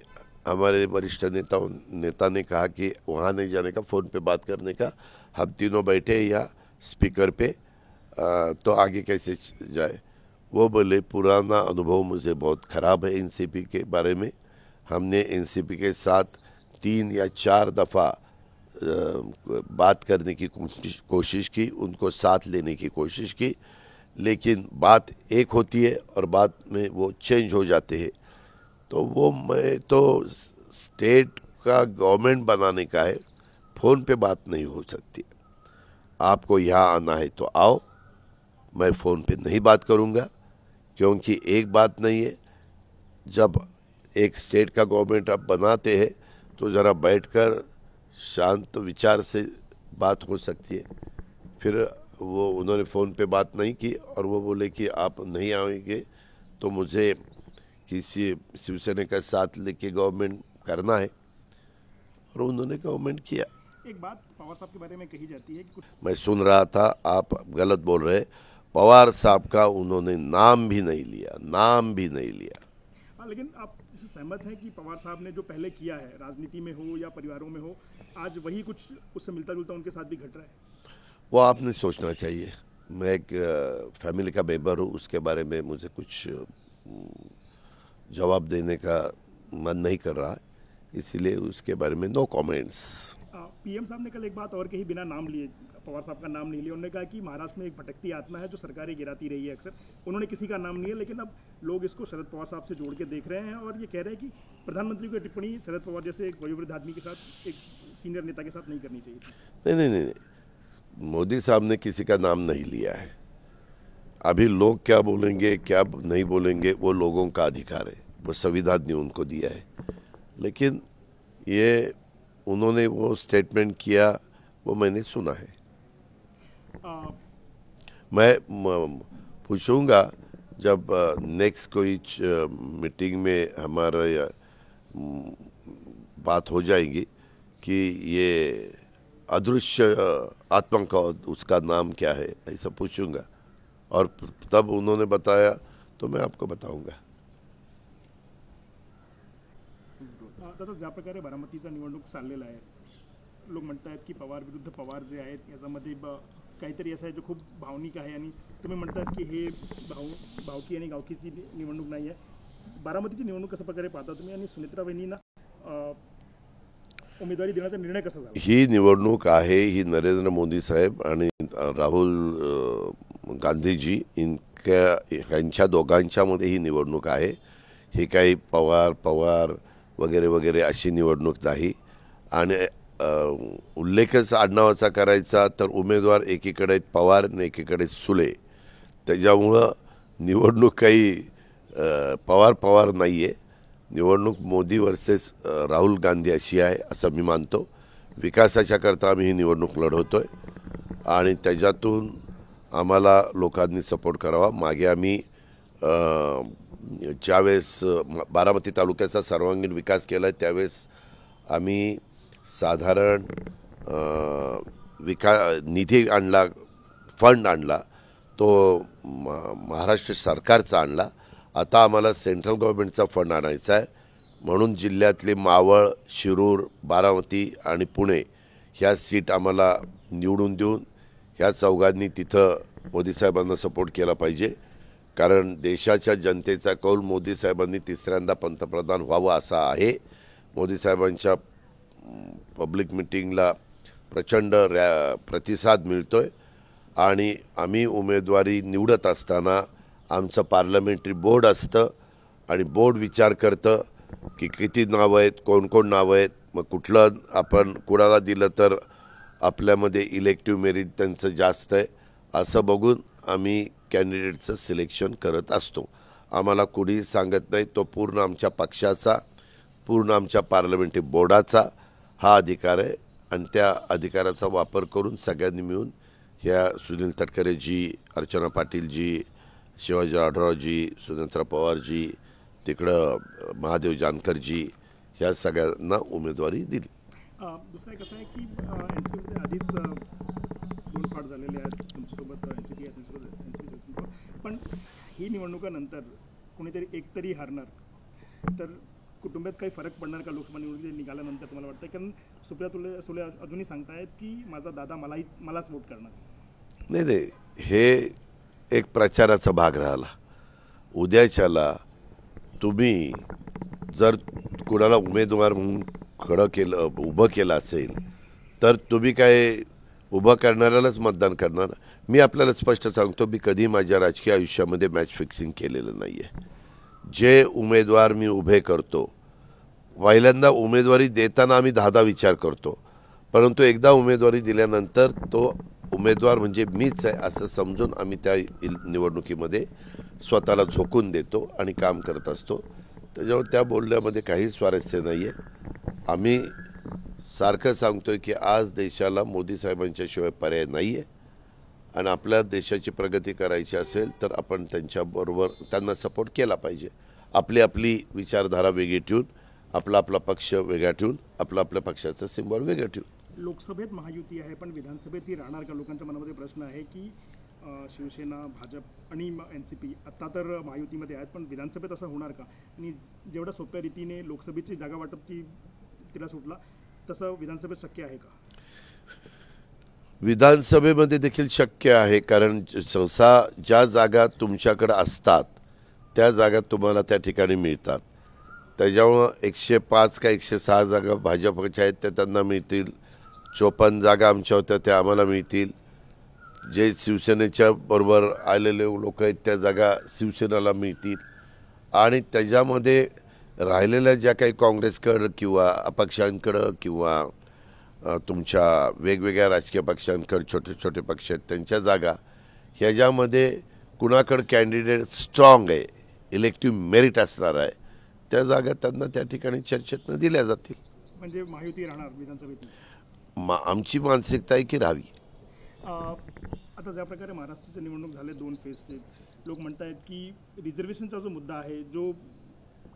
हमारे वरिष्ठ नेताओं नेता ने कहा कि वहाँ नहीं जाने का फ़ोन पे बात करने का हम तीनों बैठे या स्पीकर पे आ, तो आगे कैसे जाए वो बोले पुराना अनुभव मुझे बहुत ख़राब है एनसीपी के बारे में हमने एनसीपी के साथ तीन या चार दफ़ा बात करने की कोशिश की उनको साथ लेने की कोशिश की लेकिन बात एक होती है और बाद में वो चेंज हो जाते हैं तो वो मैं तो स्टेट का गवर्नमेंट बनाने का है फ़ोन पे बात नहीं हो सकती आपको यहाँ आना है तो आओ मैं फ़ोन पे नहीं बात करूँगा क्योंकि एक बात नहीं है जब एक स्टेट का गवर्नमेंट आप बनाते हैं तो ज़रा बैठकर शांत विचार से बात हो सकती है फिर वो उन्होंने फ़ोन पे बात नहीं की और वो बोले कि आप नहीं आएंगे तो मुझे कि इसे शिवसेना का साथ लेके गवर्नमेंट करना है और उन्होंने गवर्नमेंट किया एक बात पवार साहब के बारे में कही जाती है कि मैं सुन रहा था आप गलत बोल रहे पवार साहब का उन्होंने नाम भी नहीं लिया नाम भी नहीं लिया आ, हाँ, लेकिन आप इससे सहमत हैं कि पवार साहब ने जो पहले किया है राजनीति में हो या परिवारों में हो आज वही कुछ उससे मिलता जुलता उनके साथ भी घट रहा है वो आपने सोचना चाहिए मैं एक फैमिली का मेम्बर हूँ उसके बारे में मुझे कुछ जवाब देने का मन नहीं कर रहा है इसीलिए उसके बारे में नो कमेंट्स पीएम साहब ने कल एक बात और कही बिना नाम लिए पवार साहब का नाम नहीं लिया उन्होंने कहा कि महाराष्ट्र में एक भटकती आत्मा है जो सरकारें गिराती रही है अक्सर उन्होंने किसी का नाम नहीं है लेकिन अब लोग इसको शरद पवार साहब से जोड़ के देख रहे हैं और ये कह रहे हैं कि प्रधानमंत्री की टिप्पणी शरद पवार जैसे एक वयोवृद्ध आदमी के साथ एक सीनियर नेता के साथ नहीं करनी चाहिए नहीं नहीं नहीं मोदी साहब ने किसी का नाम नहीं लिया है अभी लोग क्या बोलेंगे क्या नहीं बोलेंगे वो लोगों का अधिकार है वो संविधान ने उनको दिया है लेकिन ये उन्होंने वो स्टेटमेंट किया वो मैंने सुना है मैं पूछूंगा जब नेक्स्ट कोई मीटिंग में हमारा बात हो जाएगी कि ये अदृश्य आत्मा का उसका नाम क्या है ऐसा पूछूंगा और तब उन्होंने बताया तो मैं आपको बताऊंगा की पवार विरुद्ध पवार जे आहेत याच्यामध्ये काहीतरी असं आहे खूप भावनिक आहे आणि तुम्ही म्हणतात की हे भाव भावकी आणि गावकीची निवडणूक नाही आहे बारामतीची निवडणूक कशा प्रकारे पाहता तुम्ही आणि सुनेत्रा उमेदवारी देण्याचा निर्णय कसा ही निवडणूक आहे ही नरेंद्र मोदी साहेब आणि राहुल गांधीजी इनक्या ह्यांच्या दोघांच्यामध्ये ही निवडणूक आहे ही काही पवार पवार वगैरे वगैरे अशी निवडणूक नाही आणि उल्लेखच आडनावाचा करायचा तर उमेदवार एकीकडे पवार आणि एकीकडे सुले त्याच्यामुळं निवडणूक काही पवार पवार नाही आहे निवडणूक मोदी वर्सेस राहुल गांधी अशी आहे असं मी मानतो विकासाच्याकरता आम्ही ही निवडणूक लढवतो आहे आणि त्याच्यातून आम्हाला लोकांनी सपोर्ट करावा मागे आम्ही ज्यावेळेस बारामती तालुक्याचा सर्वांगीण विकास केला आहे त्यावेळेस आम्ही साधारण विका निधी आणला फंड आणला तो महाराष्ट्र सरकारचा आणला आता आम्हाला सेंट्रल गव्हर्मेंटचा फंड आणायचा आहे म्हणून जिल्ह्यातले मावळ शिरूर बारामती आणि पुणे ह्या सीट आम्हाला निवडून देऊन ह्या चौघांनी तिथं मोदी साहेबांना सपोर्ट केला पाहिजे कारण देशाच्या जनतेचा कौल मोदी साहेबांनी तिसऱ्यांदा पंतप्रधान व्हावं असा आहे मोदी साहेबांच्या पब्लिक मिटिंगला प्रचंड रॅ प्रतिसाद मिळतो आहे आणि आम्ही उमेदवारी निवडत असताना आमचं पार्लमेंटरी बोर्ड असतं आणि बोर्ड विचार करतं की किती नावं आहेत कोण कोण नावं आहेत मग कुठलं आपण कुणाला दिलं तर आपल्यामध्ये इलेक्टिव्ह मेरिट त्यांचं जास्त आहे असं बघून आम्ही कॅन्डिडेटचं सिलेक्शन करत असतो आम्हाला कुणीही सांगत नाही तो पूर्ण आमच्या पक्षाचा पूर्ण आमच्या पार्लमेंटरी बोर्डाचा हा अधिकार आहे आणि त्या अधिकाराचा वापर करून सगळ्यांनी मिळून ह्या सुनील तटकरेजी अर्चना पाटीलजी शिवाजी राठोडजी सुनंतराव पवारजी तिकडं महादेव जानकरजी ह्या सगळ्यांना उमेदवारी दिली दुसरं कसं आहे की एन सी पीमध्ये आधीच दोन पाठ झालेले आहेत तुमच्यासोबत एन सी पी आहे तुमच्यासोबत एन सी पी पण ही निवडणुकानंतर कोणीतरी एकतरी हारणार तर कुटुंबात काही फरक पडणार का लोकसभा निवडणुकीत निघाल्यानंतर तुम्हाला वाटतं कारण सुप्रिया तुले सुले अजूनही सांगतायत की माझा दादा मलाही मलाच वोट करणार नाही नाही हे एक प्रचाराचा भाग राहिला उद्याच्याला तुम्ही जर कुणाला उमेदवार म्हणून खडं केलं उभं केलं असेल तर तुम्ही काय उभं करणाऱ्यालाच मतदान करणार मी आपल्याला स्पष्ट सांगतो मी कधी माझ्या राजकीय आयुष्यामध्ये मॅच फिक्सिंग केलेलं नाही आहे जे उमेदवार मी उभे करतो पहिल्यांदा उमेदवारी देताना आम्ही दहादा विचार करतो परंतु एकदा उमेदवारी दिल्यानंतर तो उमेदवार म्हणजे मीच आहे असं समजून आम्ही त्या निवडणुकीमध्ये स्वतःला झोकून देतो आणि काम करत असतो त्याच्यामुळे त्या बोलण्यामध्ये काही स्वारस्य नाही आहे आम्ही सारखं सांगतोय की आज देशाला मोदी साहेबांच्याशिवाय पर्याय नाही आहे आणि आपल्या देशाची प्रगती करायची असेल तर आपण त्यांच्याबरोबर त्यांना सपोर्ट केला पाहिजे आपली आपली विचारधारा वेगळी ठेवून आपला आपला पक्ष वेगळा ठेवून आपला आपल्या पक्षाचं सिंबॉल वेगळं ठेवून लोकसभेत महायुती आहे पण विधानसभेत ही राहणार का लोकांच्या मनामध्ये प्रश्न आहे की शिवसेना भाजप आणि एन सी पी आत्ता तर महायुतीमध्ये आहेत पण विधानसभेत असं होणार का आणि जेवढ्या सोप्या रीतीने लोकसभेची जागा वाटप ती तिला सुटला तसं विधानसभेत शक्य आहे का विधानसभेमध्ये देखील शक्य आहे कारण सहसा ज्या जागा तुमच्याकडे असतात त्या जागा तुम्हाला त्या ठिकाणी मिळतात त्याच्यामुळं एकशे पाच का एकशे सहा जागा भाजपच्या आहेत त्या त्यांना मिळतील चोपन्न जागा आमच्या होत्या त्या आम्हाला मिळतील जे शिवसेनेच्या बरोबर आलेले लोक आहेत त्या जागा शिवसेनेला मिळतील आणि त्याच्यामध्ये राहिलेल्या ज्या काही काँग्रेसकडं किंवा अपक्षांकडं किंवा तुमच्या वेगवेगळ्या राजकीय पक्षांकडं छोटे छोटे पक्ष आहेत त्यांच्या जागा ह्याच्यामध्ये कुणाकडं कॅन्डिडेट स्ट्रॉंग आहे इलेक्टिव्ह मेरिट असणार आहे त्या जागा त्यांना त्या ठिकाणी चर्चेतनं दिल्या जातील म्हणजे माहिती राहणार विधानसभेत मा आमची मानसिकता आहे की राहावी आता ज्या प्रकारे महाराष्ट्राचे निवडणूक झाले दोन फेजचे लोक म्हणत आहेत की रिझर्वेशनचा जो मुद्दा आहे जो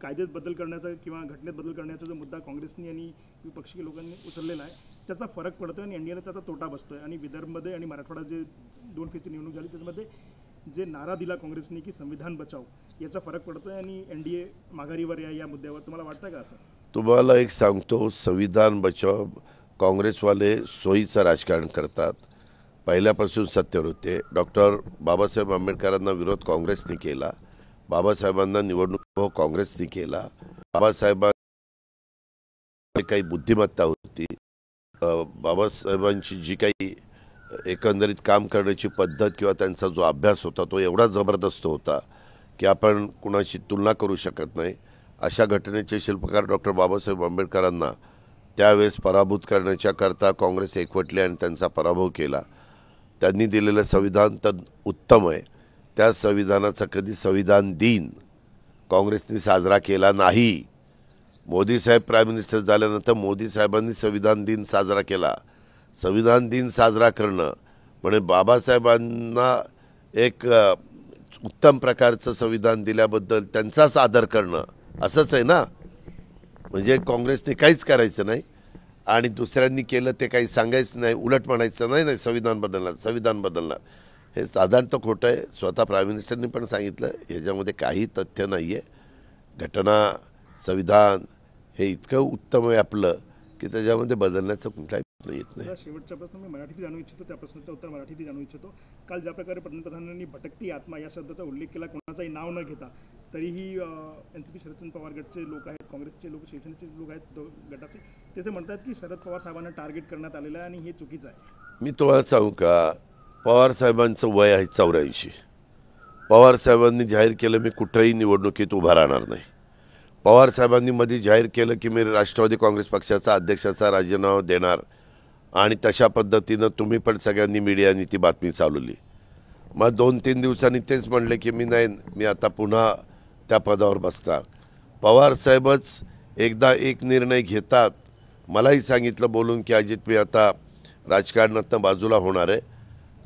कायद्यात बदल करण्याचा किंवा घटनेत बदल करण्याचा जो मुद्दा काँग्रेसनी आणि विपक्षी लोकांनी उचललेला आहे त्याचा फरक पडतो आणि एनडीएला त्याचा तोटा बसतो आहे आणि विदर्भमध्ये आणि मराठवाडा जे दोन फेची निवडणूक झाली त्याच्यामध्ये जे नारा दिला काँग्रेसने की संविधान बचाव याचा फरक पडतो आहे आणि एन डी ए माघारीवर या या मुद्द्यावर तुम्हाला वाटतं का असं तुम्हाला एक सांगतो संविधान बचाव काँग्रेसवाले सोयीचं राजकारण करतात पहिल्यापासून सत्तेवर होते डॉक्टर बाबासाहेब आंबेडकरांना विरोध काँग्रेसने केला बाबासाहेबांना निवडणूक हो, काँग्रेसने केला बाबासाहेबांची काही बुद्धिमत्ता होती बाबासाहेबांची जी काही एकंदरीत काम करण्याची पद्धत किंवा त्यांचा जो अभ्यास होता तो एवढा जबरदस्त होता की आपण कुणाशी तुलना करू शकत नाही अशा घटनेचे शिल्पकार डॉक्टर बाबासाहेब आंबेडकरांना त्यावेळेस पराभूत करण्याच्याकरता काँग्रेस एकवटली आणि त्यांचा पराभव केला त्यांनी दिलेलं संविधान तर उत्तम आहे त्या संविधानाचा कधी संविधान दिन काँग्रेसने साजरा केला नाही मोदी साहेब प्राईम मिनिस्टर झाल्यानंतर मोदी साहेबांनी संविधान दिन साजरा केला संविधान दिन साजरा करणं म्हणजे बाबासाहेबांना एक उत्तम प्रकारचं संविधान दिल्याबद्दल त्यांचाच आदर करणं असंच आहे ना म्हणजे काँग्रेसने काहीच करायचं नाही आणि दुसऱ्यांनी केलं ते काही सांगायचं नाही उलट म्हणायचं नाही नाही संविधान बदलणार संविधान बदलणार हे साधारणतः खोटं आहे स्वतः प्राईम मिनिस्टरनी पण सांगितलं याच्यामध्ये काही तथ्य नाही आहे घटना संविधान हे इतकं उत्तम आहे आपलं की त्याच्यामध्ये बदलण्याचं कुठलाही प्रश्न येत नाही शेवटचा प्रश्न मी मराठीत जाणू इच्छितो त्या प्रश्नाचं उत्तर मराठीत जाणू इच्छितो काल ज्या प्रकारे पंतप्रधानांनी भटकती आत्मा या शब्दाचा उल्लेख केला कोणाचाही नाव न घेता तरीही N C P Sharadchand Pawar गटचे लोक आहेत काँग्रेसचे लोक शिवसेनेचे लोक आहेत गटाचे त्याचे म्हणतात की शरद पवार साहेबांना टार्गेट करण्यात आलेलं आहे आणि हे चुकीचं आहे मी तुम्हाला सांगू का पवारसाहेबांचं वय आहे चौऱ्याऐंशी पवारसाहेबांनी जाहीर केलं मी कुठंही निवडणुकीत उभा राहणार नाही पवारसाहेबांनी मध्ये जाहीर केलं की मी राष्ट्रवादी काँग्रेस पक्षाचा अध्यक्षाचा राजीनामा देणार आणि तशा पद्धतीनं तुम्ही पण सगळ्यांनी मीडियाने ती बातमी चालवली मग दोन तीन दिवसांनी तेच म्हणले की मी नाही मी आता पुन्हा त्या पदावर बसणार पवारसाहेबच एकदा एक निर्णय घेतात मलाही सांगितलं बोलून की अजित मी आता राजकारणातनं बाजूला होणार आहे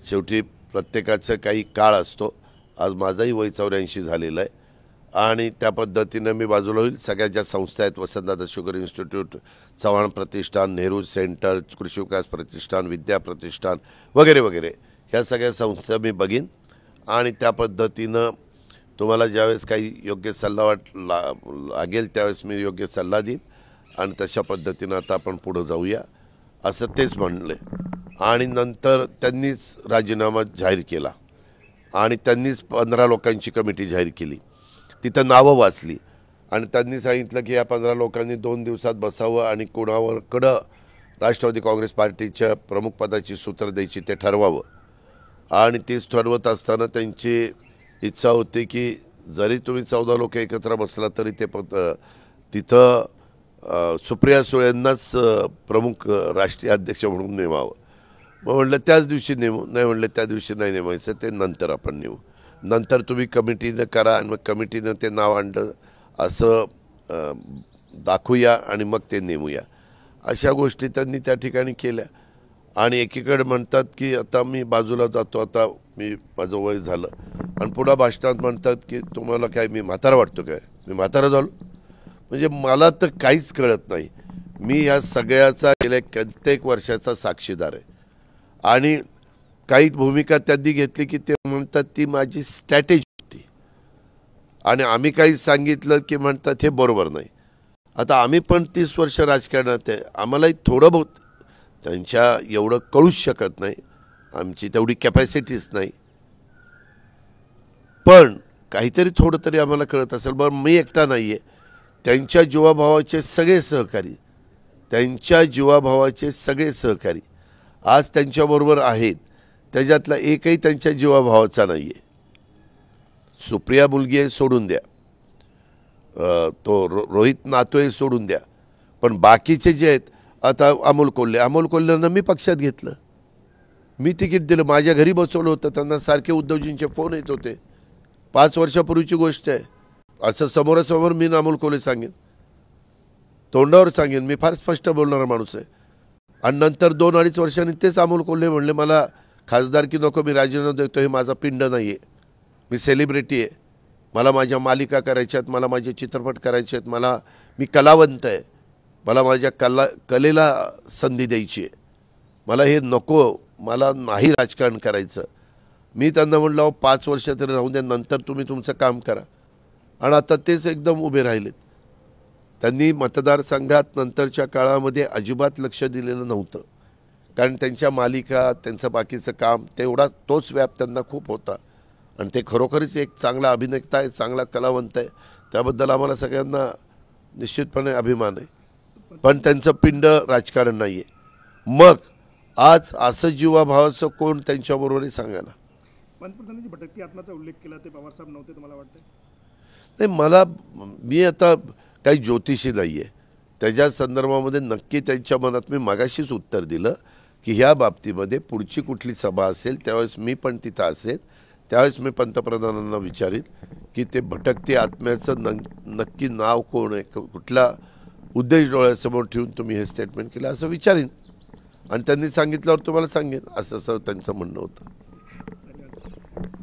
शेवटी प्रत्येकाचं काही काळ असतो आज माझाही वय चौऱ्याऐंशी झालेलं आहे आणि त्या पद्धतीनं मी बाजूला होईल सगळ्या ज्या संस्था आहेत वसंतदादा शुगर इन्स्टिट्यूट चव्हाण प्रतिष्ठान नेहरू सेंटर कृषी विकास प्रतिष्ठान विद्या प्रतिष्ठान वगैरे वगैरे ह्या सगळ्या संस्था मी बघीन आणि त्या पद्धतीनं तुम्हाला ज्यावेळेस काही योग्य सल्ला वाट ला लागेल त्यावेळेस मी योग्य सल्ला देईन आणि तशा पद्धतीनं आता आपण पुढं जाऊया असं तेच म्हणले आणि नंतर त्यांनीच राजीनामा जाहीर केला आणि त्यांनीच पंधरा लोकांची कमिटी जाहीर केली तिथं नावं वाचली आणि त्यांनी सांगितलं की या पंधरा लोकांनी दोन दिवसात बसावं आणि कोणावर कडं राष्ट्रवादी काँग्रेस पार्टीच्या प्रमुख पदाची सूत्र द्यायची ते ठरवावं आणि तेच ठरवत असताना त्यांची इच्छा होती की जरी तुम्ही चौदा लोक एकत्र बसला तरी ते पत तिथं सुप्रिया सुळेंनाच प्रमुख राष्ट्रीय अध्यक्ष म्हणून नेमावं मग म्हटलं त्याच दिवशी नेमू नाही म्हटलं त्या दिवशी नाही नेमायचं ते नंतर आपण नेऊ नंतर तुम्ही कमिटीनं करा आणि मग कमिटीनं ते नाव आणलं असं दाखवूया आणि मग ते नेमूया अशा गोष्टी त्यांनी त्या ठिकाणी केल्या आणि एकीकडे म्हणतात की आता मी बाजूला जातो आता मी माझं वय झालं आणि पुन्हा भाषणात म्हणतात की तुम्हाला काय मी म्हातारा वाटतो काय मी म्हातारा झालो म्हणजे मला तर काहीच कळत नाही मी या सगळ्याचा गेल्या कित्येक वर्षाचा साक्षीदार आहे आणि काही भूमिका त्यांनी घेतली की ते म्हणतात ती माझी स्ट्रॅटेजी होती आणि आम्ही काही सांगितलं की म्हणतात हे बरोबर नाही आता आम्ही पण तीस वर्ष राजकारणात आहे आम्हालाही थोडं बहुत त्यांच्या एवढं कळूच शकत नाही आमची तेवढी कॅपॅसिटीच नाही पण काहीतरी थोडं तरी आम्हाला कळत असेल बरं मी एकटा नाही आहे त्यांच्या जीवाभावाचे सगळे सहकारी त्यांच्या जीवाभावाचे सगळे सहकारी आज त्यांच्याबरोबर आहेत त्याच्यातला एकही त्यांच्या जीवाभावाचा नाही आहे सुप्रिया मुलगी आहे सोडून द्या तो रो रोहित नातो आहे सोडून द्या पण बाकीचे जे आहेत आता अमोल कोल्हे अमोल कोल्हेंना मी पक्षात घेतलं मी तिकीट दिलं माझ्या घरी बसवलं होतं त्यांना सारखे उद्धवजींचे फोन येत होते पाच वर्षापूर्वीची गोष्ट आहे असं समोरासमोर मी नामोल कोले सांगेन तोंडावर सांगेन मी फार स्पष्ट बोलणारा माणूस आहे आणि नंतर दोन अडीच वर्षांनी तेच अमोल कोल्हे म्हणले मला खासदारकी नको मी राजीनामा देतो हे माझा पिंड नाही आहे मी सेलिब्रिटी आहे मला माझ्या मालिका करायच्या आहेत मला माझे चित्रपट करायचे आहेत मला मी कलावंत आहे मला माझ्या कला कलेला संधी द्यायची आहे मला हे नको मला नाही राजकारण करायचं मी त्यांना म्हणलं पाच वर्ष तरी राहून द्या नंतर तुम्ही तुमचं काम करा आणि आता तेच एकदम उभे राहिलेत त्यांनी मतदारसंघात नंतरच्या काळामध्ये अजिबात लक्ष दिलेलं नव्हतं कारण त्यांच्या मालिका त्यांचं बाकीचं काम तेवढा तोच व्याप त्यांना खूप होता आणि ते खरोखरीच एक चांगला अभिनेता आहे चांगला कलावंत आहे त्याबद्दल आम्हाला सगळ्यांना निश्चितपणे अभिमान आहे पण त्यांचं पिंड राजकारण नाही आहे मग आज असं जीवाभावाचं कोण त्यांच्याबरोबरही सांगायला पंतप्रधानांनी भटकती आत्माचा उल्लेख केला ते पवारसाहेब नव्हते तुम्हाला वाटतं नाही मला मी आता काही ज्योतिषी नाही आहे त्याच्या संदर्भामध्ये नक्की त्यांच्या मनात मी मागाशीच उत्तर दिलं की ह्या बाबतीमध्ये पुढची कुठली सभा असेल त्यावेळेस मी पण तिथं असेल त्यावेळेस मी पंतप्रधानांना विचारेन की ते भटकते आत्म्याचं न नक्की नाव कोण आहे कुठला उद्देश डोळ्यासमोर ठेवून तुम्ही हे स्टेटमेंट केलं असं विचारेन आणि त्यांनी सांगितल्यावर तुम्हाला सांगेन असं असं त्यांचं म्हणणं होतं